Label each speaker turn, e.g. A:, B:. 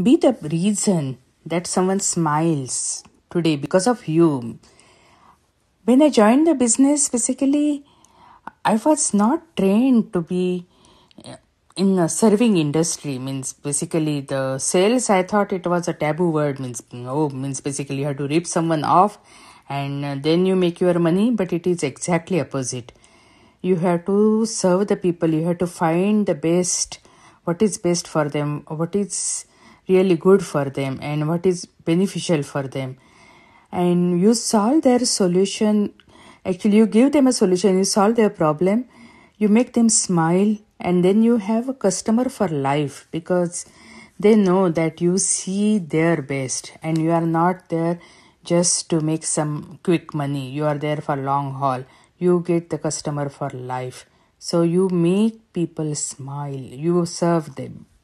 A: Be the reason that someone smiles today because of you. When I joined the business, basically, I was not trained to be uh, in a serving industry means basically the sales i thought it was a taboo word means oh means basically you have to rip someone off and uh, then you make your money but it is exactly opposite you have to serve the people you have to find the best what is best for them what is really good for them and what is beneficial for them and you solve their solution actually you give them a solution you solve their problem you make them smile and then you have a customer for life because they know that you see their best and you are not there just to make some quick money you are there for long haul you get the customer for life so you make people smile you serve them